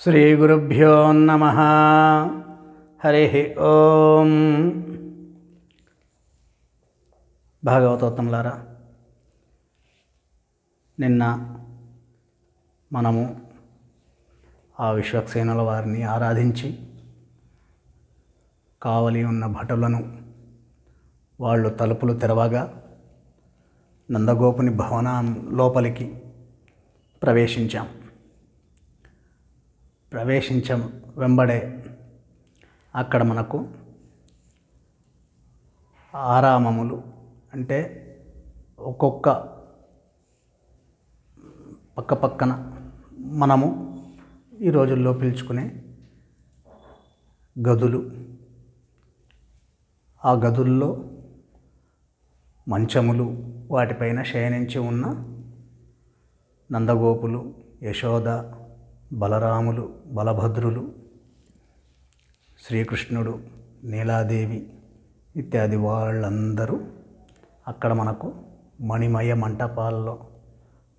శ్రీగురుభ్యో నమ హరి ఓం భాగవతోత్తములారా నిన్న మనము ఆ విశ్వక్సేనుల వారిని ఆరాధించి కావలి ఉన్న భటులను వాళ్ళు తలుపులు తెరవగా నందగోపుని భవనం లోపలికి ప్రవేశించాం ప్రవేశించ వెంబడే అక్కడ మనకు ఆరామములు అంటే ఒక్కొక్క పక్క పక్కన మనము ఈ రోజుల్లో పిలుచుకునే గదులు ఆ గదుల్లో మంచములు వాటిపైన శయనించి ఉన్న నందగోపులు యశోద బలరాములు బలభద్రులు శ్రీకృష్ణుడు నీలాదేవి ఇత్యాది వాళ్ళందరూ అక్కడ మనకు మణిమయ మంటపాల్లో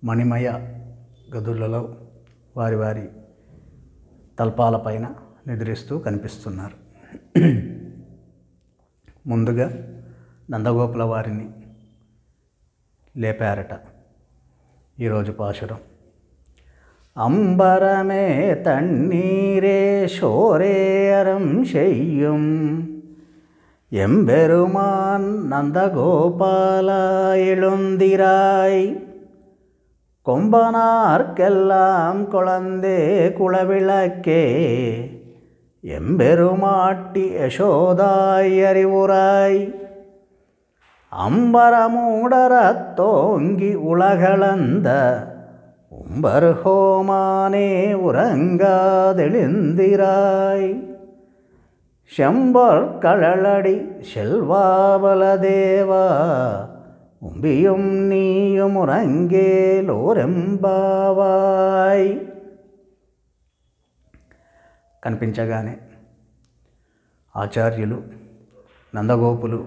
మణిమయ గదులలో వారి వారి తల్పాలపైన నిద్రిస్తూ కనిపిస్తున్నారు ముందుగా నందగోపుల వారిని లేపారట ఈరోజు పాశురం അമ്പരമേ തണ്ണീരേ ശോരേയരം ചെയ്യും എമ്പെരുമാൻ നന്ദഗോപാല എഴുന്തിരായ് കൊമ്പനാർക്കെല്ലാം കുളന്തേ കുളവിളക്കേ എമ്പെരുമാട്ടി യശോദായി അറിവുറായി അമ്പരമൂടറത്തോങ്കി ഉളകളന്ത ఉరంగా ఉరంగాదెళిందిరాయ్ శంబర్ కళలడి శల్వాబలదేవా ఉంబియుం నీయుమురంగే లోరెంబావాయ్ కనిపించగానే ఆచార్యులు నందగోపులు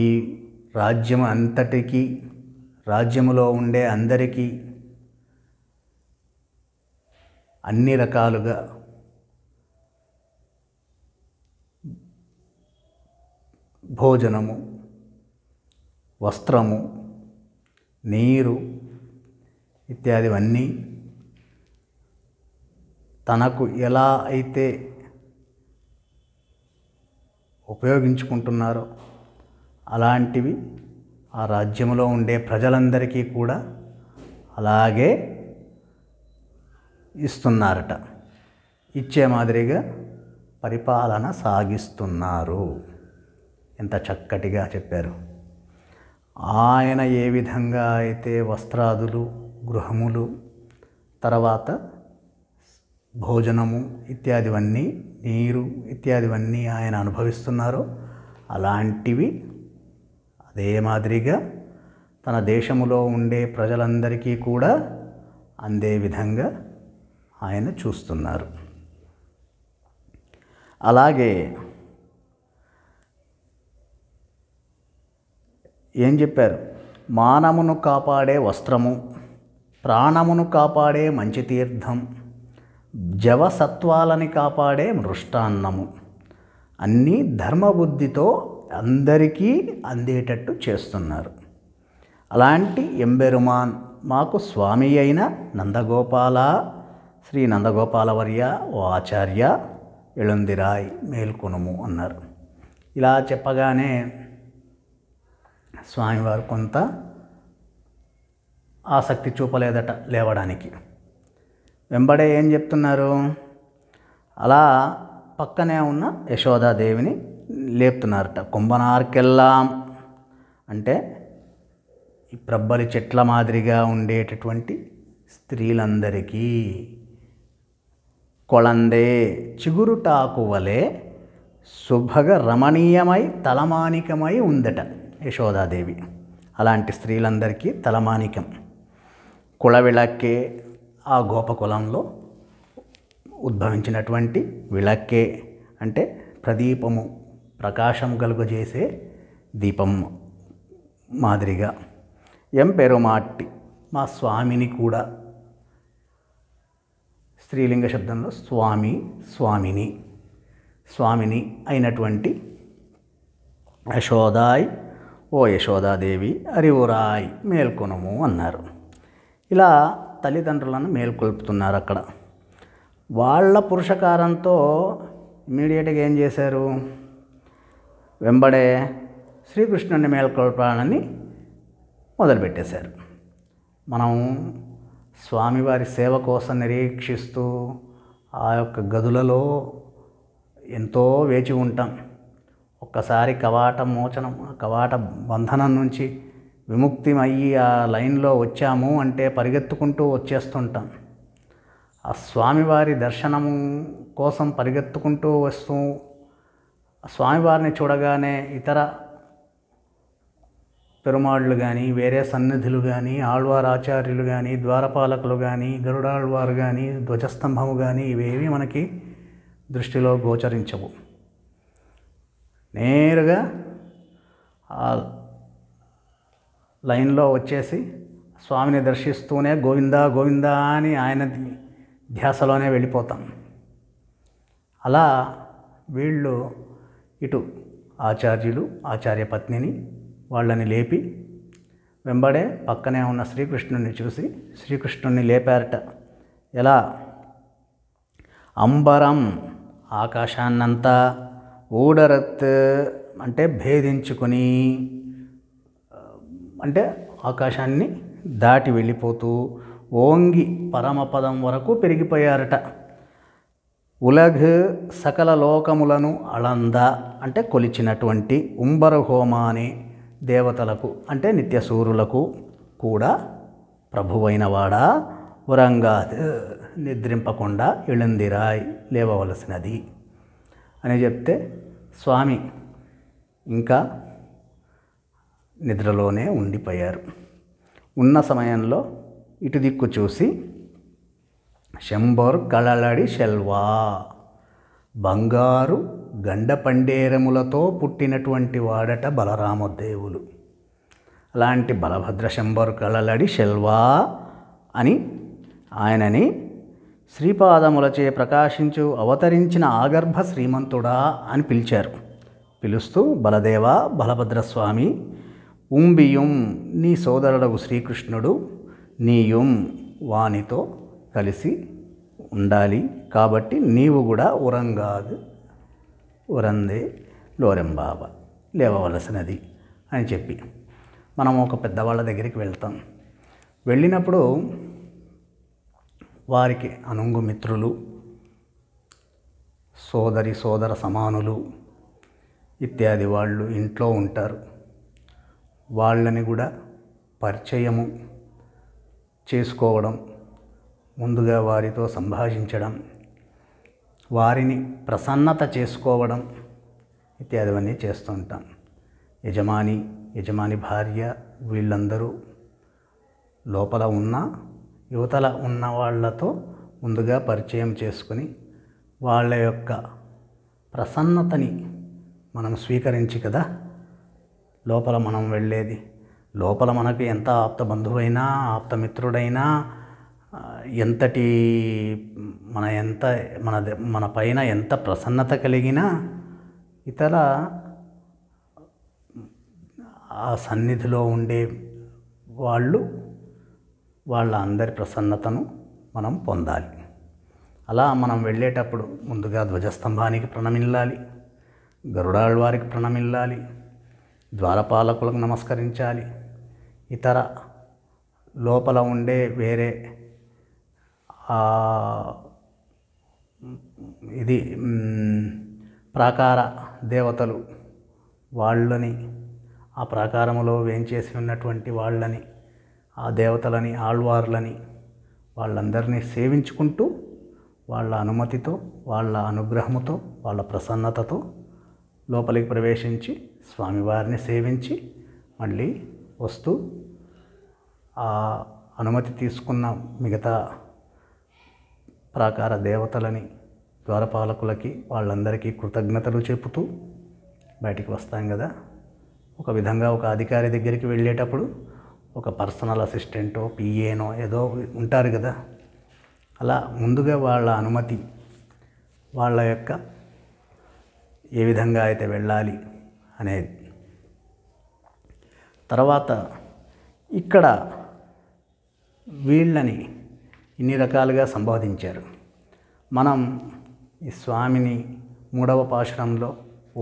ఈ రాజ్యం అంతటికీ రాజ్యములో ఉండే అందరికీ అన్ని రకాలుగా భోజనము వస్త్రము నీరు ఇత్యాదివన్నీ తనకు ఎలా అయితే ఉపయోగించుకుంటున్నారో అలాంటివి ఆ రాజ్యంలో ఉండే ప్రజలందరికీ కూడా అలాగే ఇస్తున్నారట ఇచ్చే మాదిరిగా పరిపాలన సాగిస్తున్నారు ఎంత చక్కటిగా చెప్పారు ఆయన ఏ విధంగా అయితే వస్త్రాదులు గృహములు తర్వాత భోజనము ఇత్యాదివన్నీ నీరు ఇత్యాదివన్నీ ఆయన అనుభవిస్తున్నారో అలాంటివి అదే మాదిరిగా తన దేశములో ఉండే ప్రజలందరికీ కూడా అందే విధంగా ఆయన చూస్తున్నారు అలాగే ఏం చెప్పారు మానమును కాపాడే వస్త్రము ప్రాణమును కాపాడే మంచి తీర్థం జవసత్వాలని కాపాడే మృష్టాన్నము అన్నీ ధర్మబుద్ధితో అందరికీ అందేటట్టు చేస్తున్నారు అలాంటి ఎంబెరుమాన్ మాకు స్వామి అయిన నందగోపాల శ్రీ నందగోపాలవర్య ఓ ఆచార్య ఎళుందిరాయ్ మేల్కొనుము అన్నారు ఇలా చెప్పగానే స్వామివారు కొంత ఆసక్తి చూపలేదట లేవడానికి వెంబడే ఏం చెప్తున్నారు అలా పక్కనే ఉన్న యశోదాదేవిని లేపుతున్నారట కుంభనార్కెల్లాం అంటే ఈ ప్రబ్బలి చెట్ల మాదిరిగా ఉండేటటువంటి స్త్రీలందరికీ కొళందే చిగురుటాకువలే వలె శుభగ రమణీయమై తలమానికమై ఉందట యశోదాదేవి అలాంటి స్త్రీలందరికీ తలమానికం కులవిళక్కే ఆ గోపకులంలో ఉద్భవించినటువంటి విళక్కే అంటే ప్రదీపము ప్రకాశం కలుగజేసే దీపం మాదిరిగా ఎం పెరుమాట్టి మా స్వామిని కూడా స్త్రీలింగ శబ్దంలో స్వామి స్వామిని స్వామిని అయినటువంటి యశోదాయ్ ఓ యశోదాదేవి అరివురాయ్ మేల్కొనము అన్నారు ఇలా తల్లిదండ్రులను మేల్కొల్పుతున్నారు అక్కడ వాళ్ళ పురుషకారంతో ఇమీడియట్గా ఏం చేశారు వెంబడే శ్రీకృష్ణుని మేల్కొల్పాలని మొదలుపెట్టేశారు మనం స్వామివారి సేవ కోసం నిరీక్షిస్తూ ఆ యొక్క గదులలో ఎంతో వేచి ఉంటాం ఒక్కసారి కవాట మోచనం కవాట బంధనం నుంచి విముక్తి అయ్యి ఆ లైన్లో వచ్చాము అంటే పరిగెత్తుకుంటూ వచ్చేస్తుంటాం ఆ స్వామివారి దర్శనము కోసం పరిగెత్తుకుంటూ వస్తూ స్వామివారిని చూడగానే ఇతర పెరుమాళ్ళు కానీ వేరే సన్నిధులు కానీ ఆళ్వారు ఆచార్యులు కానీ ద్వారపాలకులు కానీ గరుడాళ్వారు కానీ ధ్వజస్తంభము కానీ ఇవేవి మనకి దృష్టిలో గోచరించవు నేరుగా ఆ లైన్లో వచ్చేసి స్వామిని దర్శిస్తూనే గోవిందా గోవిందా అని ఆయన ధ్యాసలోనే వెళ్ళిపోతాం అలా వీళ్ళు ఇటు ఆచార్యులు ఆచార్య పత్నిని వాళ్ళని లేపి వెంబడే పక్కనే ఉన్న శ్రీకృష్ణుడిని చూసి శ్రీకృష్ణుడిని లేపారట ఎలా అంబరం ఆకాశాన్నంతా ఊడరత్ అంటే భేదించుకొని అంటే ఆకాశాన్ని దాటి వెళ్ళిపోతూ ఓంగి పరమపదం వరకు పెరిగిపోయారట ఉలఘ్ సకల లోకములను అళంద అంటే కొలిచినటువంటి ఉంబరహోమ అనే దేవతలకు అంటే నిత్యసూరులకు కూడా ప్రభువైనవాడా వరంగా నిద్రింపకుండా ఇళందిరాయ్ లేవవలసినది అని చెప్తే స్వామి ఇంకా నిద్రలోనే ఉండిపోయారు ఉన్న సమయంలో ఇటు దిక్కు చూసి శంబర్ కళలడి శెల్వా బంగారు పండేరములతో పుట్టినటువంటి వాడట బలరామదేవులు అలాంటి బలభద్ర శంబర్ కళలడి శెల్వా అని ఆయనని శ్రీపాదములచే ప్రకాశించు అవతరించిన ఆగర్భ శ్రీమంతుడా అని పిలిచారు పిలుస్తూ బలదేవ బలభద్రస్వామి ఉంబియుం నీ సోదరుడగు శ్రీకృష్ణుడు నీయుం వానితో కలిసి ఉండాలి కాబట్టి నీవు కూడా ఉరంగాదు ఉరందే లోరెంబాబ లేవవలసినది అని చెప్పి మనం ఒక పెద్దవాళ్ళ దగ్గరికి వెళ్తాం వెళ్ళినప్పుడు వారికి అనుంగు మిత్రులు సోదరి సోదర సమానులు ఇత్యాది వాళ్ళు ఇంట్లో ఉంటారు వాళ్ళని కూడా పరిచయము చేసుకోవడం ముందుగా వారితో సంభాషించడం వారిని ప్రసన్నత చేసుకోవడం ఇత్యాదివన్నీ చేస్తూ ఉంటాం యజమాని యజమాని భార్య వీళ్ళందరూ లోపల ఉన్న యువతల ఉన్న వాళ్ళతో ముందుగా పరిచయం చేసుకుని వాళ్ళ యొక్క ప్రసన్నతని మనం స్వీకరించి కదా లోపల మనం వెళ్ళేది లోపల మనకు ఎంత ఆప్త బంధువైనా ఆప్తమిత్రుడైనా ఎంతటి మన ఎంత మన మన పైన ఎంత ప్రసన్నత కలిగినా ఇతర ఆ సన్నిధిలో ఉండే వాళ్ళు వాళ్ళ అందరి ప్రసన్నతను మనం పొందాలి అలా మనం వెళ్ళేటప్పుడు ముందుగా ధ్వజస్తంభానికి ప్రణమిల్లాలి గరుడాళ్ళవారికి ప్రణమిల్లాలి ద్వారపాలకులకు నమస్కరించాలి ఇతర లోపల ఉండే వేరే ఇది ప్రాకార దేవతలు వాళ్ళని ఆ ప్రాకారములో వేంచేసి ఉన్నటువంటి వాళ్ళని ఆ దేవతలని ఆళ్వార్లని వాళ్ళందరినీ సేవించుకుంటూ వాళ్ళ అనుమతితో వాళ్ళ అనుగ్రహముతో వాళ్ళ ప్రసన్నతతో లోపలికి ప్రవేశించి స్వామివారిని సేవించి మళ్ళీ వస్తూ ఆ అనుమతి తీసుకున్న మిగతా ప్రాకార దేవతలని ద్వారపాలకులకి వాళ్ళందరికీ కృతజ్ఞతలు చెబుతూ బయటికి వస్తాం కదా ఒక విధంగా ఒక అధికారి దగ్గరికి వెళ్ళేటప్పుడు ఒక పర్సనల్ అసిస్టెంటో పిఏనో ఏదో ఉంటారు కదా అలా ముందుగా వాళ్ళ అనుమతి వాళ్ళ యొక్క ఏ విధంగా అయితే వెళ్ళాలి అనేది తర్వాత ఇక్కడ వీళ్ళని ఇన్ని రకాలుగా సంబోధించారు మనం ఈ స్వామిని మూడవ పాశురంలో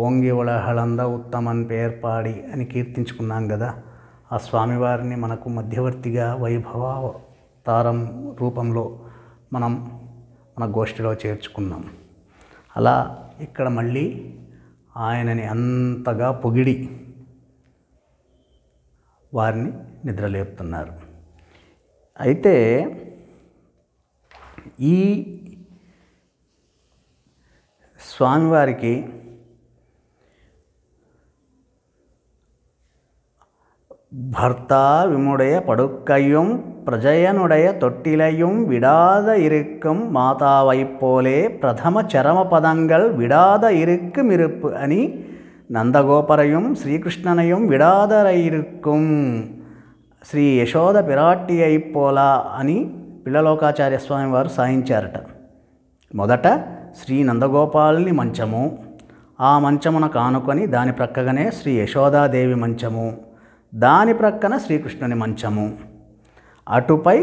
ఓంగి ఉళహళంద ఉత్తమన్ పేర్పాడి అని కీర్తించుకున్నాం కదా ఆ స్వామివారిని మనకు మధ్యవర్తిగా వైభవతారం రూపంలో మనం మన గోష్ఠిలో చేర్చుకున్నాం అలా ఇక్కడ మళ్ళీ ఆయనని అంతగా పొగిడి వారిని నిద్రలేపుతున్నారు అయితే ఈ స్వామివారికి பர்த்தா விமுடைய படுக்கையும் பிரஜயனுடைய தொட்டிலையும் விடாத இருக்கும் மாதாவைப் போலே பிரதம சரமபதங்கள் விடாத இருக்கும் இருப்பு அணி நந்தகோபரையும் ஸ்ரீகிருஷ்ணனையும் விடாதர இருக்கும் ஸ்ரீ யசோத பிராட்டியைப் போலா அணி పిల్లలోకాచార్య స్వామి వారు సాయించారట మొదట శ్రీ నందగోపాలుని మంచము ఆ మంచమున కానుకొని దాని ప్రక్కగానే శ్రీ యశోదాదేవి మంచము దాని ప్రక్కన శ్రీకృష్ణుని మంచము అటుపై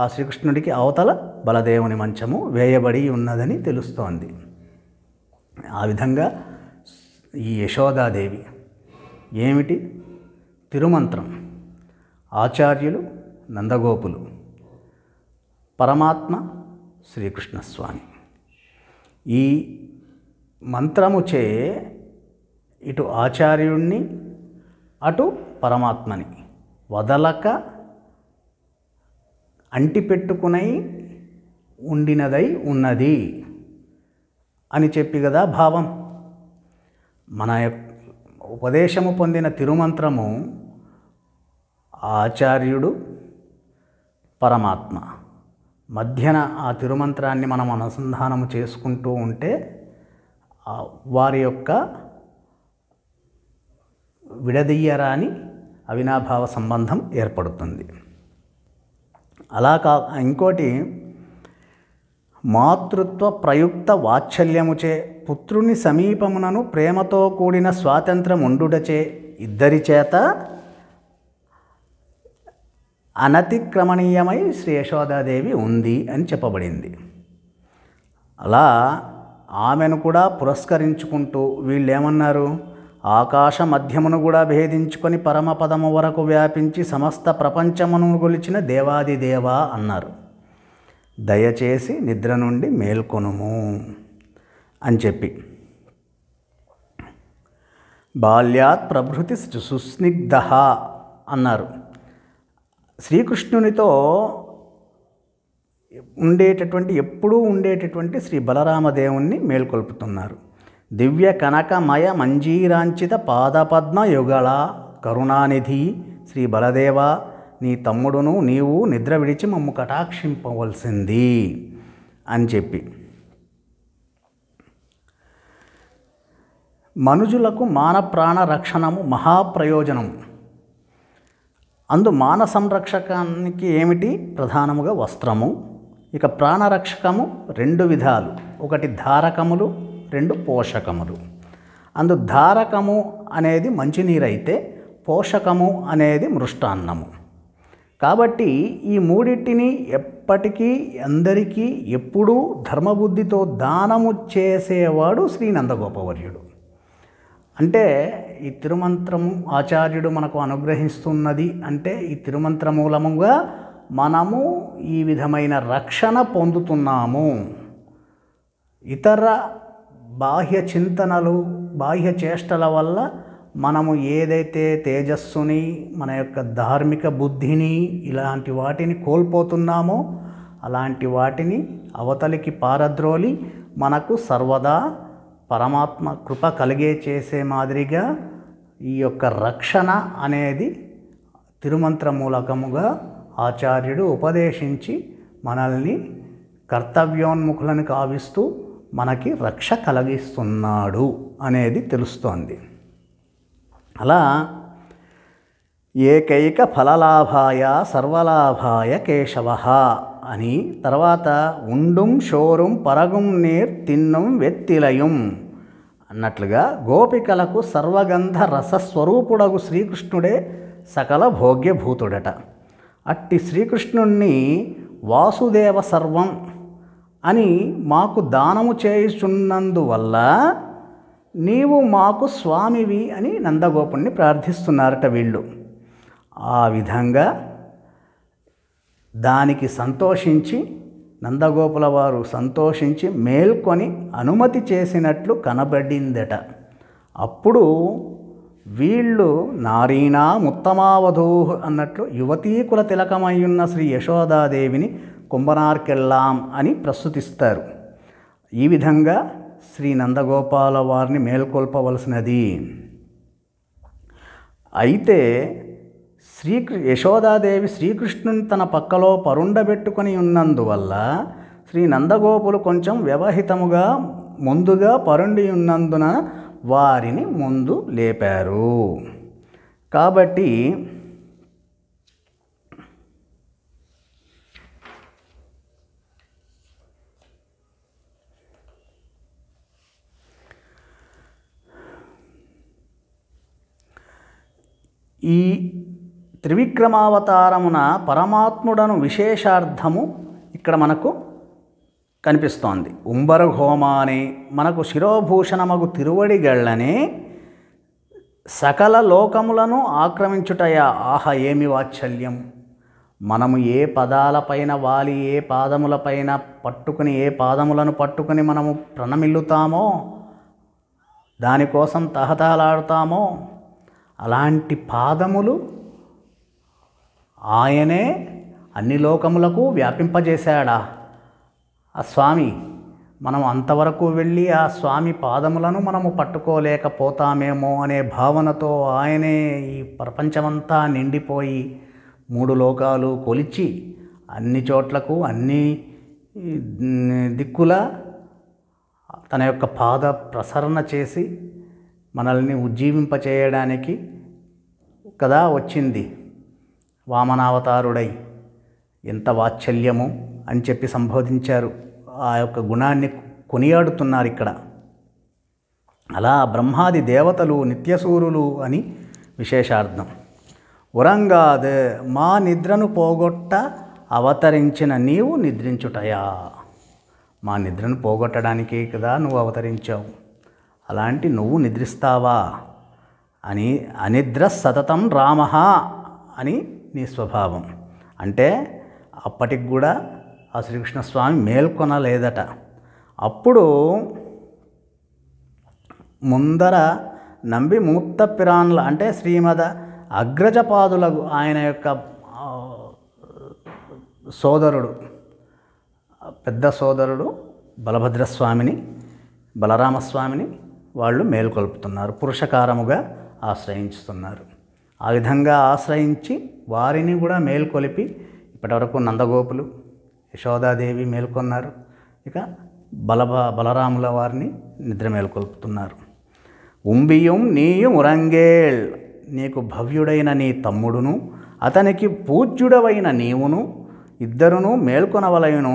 ఆ శ్రీకృష్ణుడికి అవతల బలదేవుని మంచము వేయబడి ఉన్నదని తెలుస్తోంది ఆ విధంగా ఈ యశోదాదేవి ఏమిటి తిరుమంత్రం ఆచార్యులు నందగోపులు పరమాత్మ శ్రీకృష్ణస్వామి ఈ మంత్రముచే ఇటు ఆచార్యుణ్ణి అటు పరమాత్మని వదలక అంటిపెట్టుకునై ఉండినదై ఉన్నది అని చెప్పి కదా భావం మన ఉపదేశము పొందిన తిరుమంత్రము ఆచార్యుడు పరమాత్మ మధ్యన ఆ తిరుమంత్రాన్ని మనం అనుసంధానం చేసుకుంటూ ఉంటే వారి యొక్క విడదీయరాని అవినాభావ సంబంధం ఏర్పడుతుంది అలా కా ఇంకోటి మాతృత్వ ప్రయుక్త వాత్సల్యముచే పుత్రుని సమీపమునను ప్రేమతో కూడిన స్వాతంత్రం ఉండుటచే ఇద్దరి చేత అనతిక్రమణీయమై శ్రీ యశోదాదేవి ఉంది అని చెప్పబడింది అలా ఆమెను కూడా పురస్కరించుకుంటూ వీళ్ళేమన్నారు ఆకాశ మధ్యమును కూడా భేదించుకొని పరమపదము వరకు వ్యాపించి సమస్త ప్రపంచమును గొలిచిన దేవాదిదేవా అన్నారు దయచేసి నిద్ర నుండి మేల్కొనుము అని చెప్పి బాల్యాత్ ప్రభృతి సుస్నిగ్ధ అన్నారు శ్రీకృష్ణునితో ఉండేటటువంటి ఎప్పుడూ ఉండేటటువంటి శ్రీ బలరామదేవుణ్ణి మేల్కొల్పుతున్నారు దివ్య కనకమయ మంజీరాంచిత పాదపద్మ యుగళ కరుణానిధి శ్రీ బలదేవ నీ తమ్ముడును నీవు నిద్ర విడిచి మమ్ము కటాక్షింపవలసింది అని చెప్పి మనుజులకు మాన ప్రాణ రక్షణము మహాప్రయోజనం అందు మాన సంరక్షకానికి ఏమిటి ప్రధానముగా వస్త్రము ఇక ప్రాణరక్షకము రెండు విధాలు ఒకటి ధారకములు రెండు పోషకములు అందు ధారకము అనేది మంచినీరు అయితే పోషకము అనేది మృష్టాన్నము కాబట్టి ఈ మూడింటిని ఎప్పటికీ అందరికీ ఎప్పుడూ ధర్మబుద్ధితో దానము చేసేవాడు శ్రీ నందగోపవర్యుడు అంటే ఈ తిరుమంత్రము ఆచార్యుడు మనకు అనుగ్రహిస్తున్నది అంటే ఈ తిరుమంత్ర మూలముగా మనము ఈ విధమైన రక్షణ పొందుతున్నాము ఇతర బాహ్య చింతనలు బాహ్య చేష్టల వల్ల మనము ఏదైతే తేజస్సుని మన యొక్క ధార్మిక బుద్ధిని ఇలాంటి వాటిని కోల్పోతున్నామో అలాంటి వాటిని అవతలికి పారద్రోలి మనకు సర్వదా పరమాత్మ కృప కలిగే చేసే మాదిరిగా ఈ యొక్క రక్షణ అనేది తిరుమంత్ర మూలకముగా ఆచార్యుడు ఉపదేశించి మనల్ని కర్తవ్యోన్ముఖులను కావిస్తూ మనకి రక్ష కలిగిస్తున్నాడు అనేది తెలుస్తోంది అలా ఏకైక ఫలలాభాయ సర్వలాభాయ కేశవ అని తర్వాత ఉండుం షోరుం పరగుం నీర్ తిన్నుం వెత్తిలయం అన్నట్లుగా గోపికలకు సర్వగంధ రసస్వరూపుడగు శ్రీకృష్ణుడే సకల భోగ్యభూతుడట అట్టి శ్రీకృష్ణుణ్ణి వాసుదేవ సర్వం అని మాకు దానము చేయుచున్నందువల్ల నీవు మాకు స్వామివి అని నందగోపుణ్ణి ప్రార్థిస్తున్నారట వీళ్ళు ఆ విధంగా దానికి సంతోషించి నందగోపుల వారు సంతోషించి మేల్కొని అనుమతి చేసినట్లు కనబడిందట అప్పుడు వీళ్ళు నారీణా ముత్తమావధూ అన్నట్లు యువతీకుల తిలకమయ్యున్న శ్రీ యశోదాదేవిని కుంభనార్కెళ్ళాం అని ప్రస్తుతిస్తారు ఈ విధంగా శ్రీ నందగోపాల వారిని మేల్కొల్పవలసినది అయితే శ్రీకృ యశోదాదేవి శ్రీకృష్ణుని తన పక్కలో పరుండబెట్టుకుని ఉన్నందువల్ల శ్రీ నందగోపులు కొంచెం వ్యవహితముగా ముందుగా పరుండి ఉన్నందున వారిని ముందు లేపారు కాబట్టి ఈ త్రివిక్రమావతారమున పరమాత్ముడను విశేషార్థము ఇక్కడ మనకు కనిపిస్తోంది ఉంబరు హోమాని మనకు శిరోభూషణమగు తిరువడి గళ్ళని సకల లోకములను ఆక్రమించుటయా ఆహ ఏమి వాత్సల్యం మనము ఏ పదాలపైన వాలి ఏ పాదములపైన పట్టుకుని ఏ పాదములను పట్టుకుని మనము ప్రణమిల్లుతామో దానికోసం తహతహలాడుతామో అలాంటి పాదములు ఆయనే అన్ని లోకములకు వ్యాపింపజేశాడా ఆ స్వామి మనం అంతవరకు వెళ్ళి ఆ స్వామి పాదములను మనము పట్టుకోలేకపోతామేమో అనే భావనతో ఆయనే ఈ ప్రపంచమంతా నిండిపోయి మూడు లోకాలు కొలిచి అన్ని చోట్లకు అన్ని దిక్కుల తన యొక్క పాద ప్రసరణ చేసి మనల్ని ఉజ్జీవింపచేయడానికి కదా వచ్చింది వామనావతారుడై ఎంత వాత్సల్యము అని చెప్పి సంబోధించారు ఆ యొక్క గుణాన్ని కొనియాడుతున్నారు ఇక్కడ అలా బ్రహ్మాది దేవతలు నిత్యసూరులు అని విశేషార్థం ఉరంగాద్ మా నిద్రను పోగొట్ట అవతరించిన నీవు నిద్రించుటయా మా నిద్రను పోగొట్టడానికి కదా నువ్వు అవతరించావు అలాంటి నువ్వు నిద్రిస్తావా అని అనిద్ర సతతం రామ అని నీ స్వభావం అంటే అప్పటికి కూడా ఆ శ్రీకృష్ణస్వామి మేల్కొనలేదట అప్పుడు ముందర నంబి మూర్త పిరాన్ల అంటే శ్రీమద అగ్రజపాదులకు ఆయన యొక్క సోదరుడు పెద్ద సోదరుడు బలభద్రస్వామిని బలరామస్వామిని వాళ్ళు మేల్కొల్పుతున్నారు పురుషకారముగా ఆశ్రయించుతున్నారు ఆ విధంగా ఆశ్రయించి వారిని కూడా మేల్కొలిపి ఇప్పటివరకు నందగోపులు యశోదాదేవి మేల్కొన్నారు ఇక బలబ బలరాముల వారిని నిద్ర మేల్కొల్పుతున్నారు ఉంబియం నీయు ఉరంగేళ్ నీకు భవ్యుడైన నీ తమ్ముడును అతనికి పూజ్యుడవైన నీవును ఇద్దరును మేల్కొనవలయును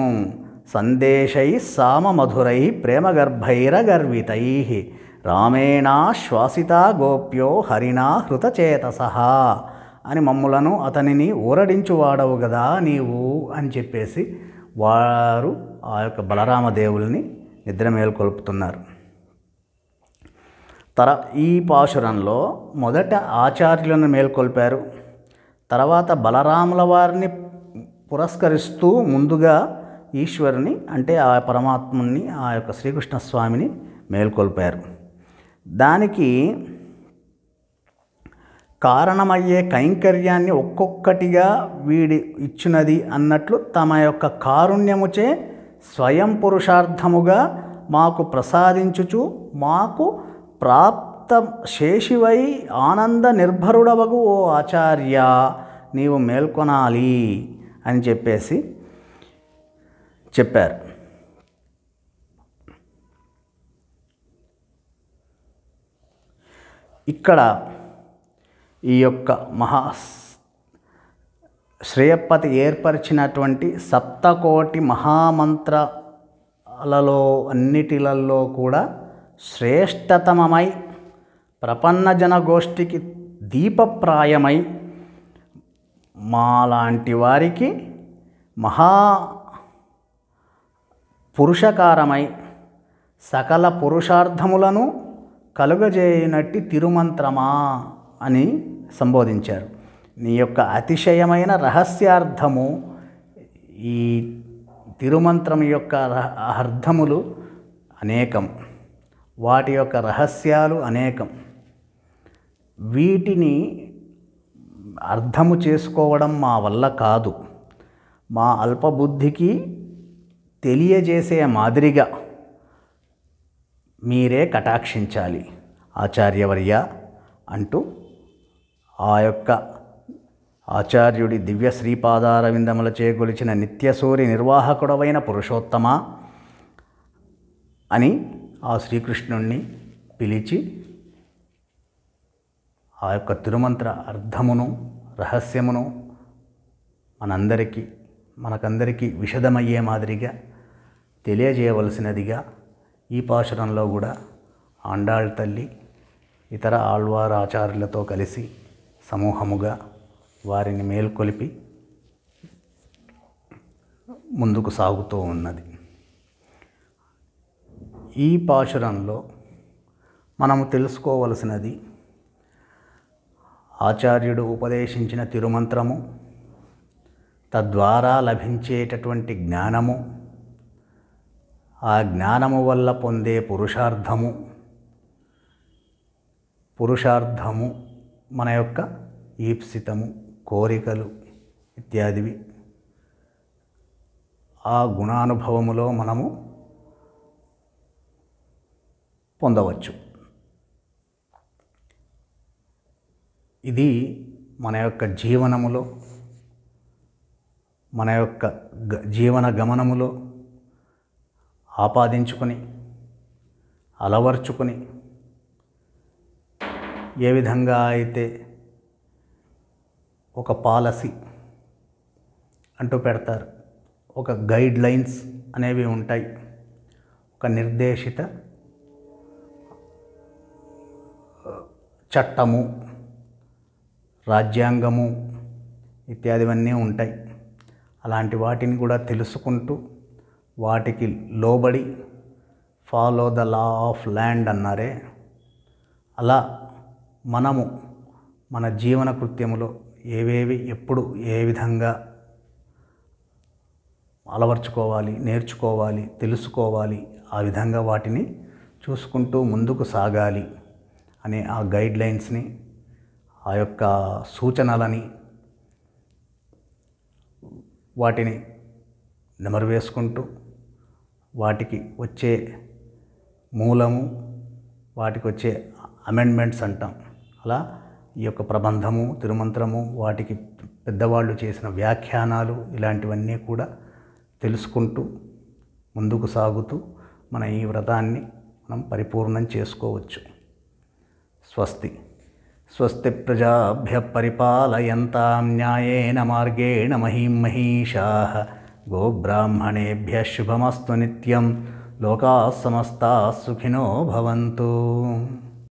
సందేశై సామమధురై గర్వితై రామేణాశ్వాసిత గోప్యో హరిణా హృతచేతస అని మమ్ములను అతనిని ఊరడించువాడవు కదా నీవు అని చెప్పేసి వారు ఆ యొక్క బలరామదేవుల్ని నిద్ర మేల్కొల్పుతున్నారు తర ఈ పాశురంలో మొదట ఆచార్యులను మేల్కొల్పారు తర్వాత బలరాముల వారిని పురస్కరిస్తూ ముందుగా ఈశ్వరుని అంటే ఆ పరమాత్ముని ఆ యొక్క శ్రీకృష్ణస్వామిని మేల్కొల్పారు దానికి కారణమయ్యే కైంకర్యాన్ని ఒక్కొక్కటిగా వీడి ఇచ్చినది అన్నట్లు తమ యొక్క కారుణ్యముచే స్వయం పురుషార్థముగా మాకు ప్రసాదించుచు మాకు ప్రాప్త శేషివై ఆనంద నిర్భరుడవగు ఓ ఆచార్య నీవు మేల్కొనాలి అని చెప్పేసి చెప్పారు ఇక్కడ ఈ యొక్క మహా శ్రేయపతి ఏర్పరిచినటువంటి సప్తకోటి మహామంత్రాలలో అన్నిటిలలో కూడా శ్రేష్టతమై ప్రపన్న జనగోష్ఠికి దీపప్రాయమై మాలాంటి వారికి మహా పురుషకారమై సకల పురుషార్థములను కలుగజేయనట్టి తిరుమంత్రమా అని సంబోధించారు నీ యొక్క అతిశయమైన రహస్యార్థము ఈ తిరుమంత్రం యొక్క అర్థములు అనేకం వాటి యొక్క రహస్యాలు అనేకం వీటిని అర్థము చేసుకోవడం మా వల్ల కాదు మా అల్పబుద్ధికి తెలియజేసే మాదిరిగా మీరే కటాక్షించాలి ఆచార్యవర్య అంటూ ఆ యొక్క ఆచార్యుడి దివ్య శ్రీపాదారవిందముల చేకొలిచిన నిత్యసూరి నిర్వాహకుడవైన పురుషోత్తమ అని ఆ శ్రీకృష్ణుణ్ణి పిలిచి ఆ యొక్క తిరుమంత్ర అర్థమును రహస్యమును మనందరికీ మనకందరికీ విషదమయ్యే మాదిరిగా తెలియజేయవలసినదిగా ఈ పాశురంలో కూడా ఆండాళ్ తల్లి ఇతర ఆళ్వార ఆచార్యులతో కలిసి సమూహముగా వారిని మేల్కొలిపి ముందుకు సాగుతూ ఉన్నది ఈ పాశురంలో మనము తెలుసుకోవలసినది ఆచార్యుడు ఉపదేశించిన తిరుమంత్రము తద్వారా లభించేటటువంటి జ్ఞానము ఆ జ్ఞానము వల్ల పొందే పురుషార్థము పురుషార్థము మన యొక్క ఈప్సితము కోరికలు ఇత్యాదివి ఆ గుణానుభవములో మనము పొందవచ్చు ఇది మన యొక్క జీవనములో మన యొక్క జీవన గమనములో ఆపాదించుకుని అలవర్చుకుని ఏ విధంగా అయితే ఒక పాలసీ అంటూ పెడతారు ఒక గైడ్ లైన్స్ అనేవి ఉంటాయి ఒక నిర్దేశిత చట్టము రాజ్యాంగము ఇత్యాదివన్నీ ఉంటాయి అలాంటి వాటిని కూడా తెలుసుకుంటూ వాటికి లోబడి follow the law of land అన్నారే అలా మనము మన జీవన కృత్యములో ఏవేవి ఎప్పుడు ఏ విధంగా అలవర్చుకోవాలి నేర్చుకోవాలి తెలుసుకోవాలి ఆ విధంగా వాటిని చూసుకుంటూ ముందుకు సాగాలి అనే ఆ గైడ్ లైన్స్ని ఆ యొక్క సూచనలని వాటిని నెమరు వేసుకుంటూ వాటికి వచ్చే మూలము వాటికి వచ్చే అమెండ్మెంట్స్ అంటాం అలా ఈ యొక్క ప్రబంధము తిరుమంత్రము వాటికి పెద్దవాళ్ళు చేసిన వ్యాఖ్యానాలు ఇలాంటివన్నీ కూడా తెలుసుకుంటూ ముందుకు సాగుతూ మన ఈ వ్రతాన్ని మనం పరిపూర్ణం చేసుకోవచ్చు స్వస్తి స్వస్తి ప్రజాభ్య పరిపాలయంతా న్యాయేన మార్గేణ మహీం మహీషా गोब्राह्मणेभ्यः शुभमस्तु नित्यं लोकाः समस्ताः सुखिनो भवन्तु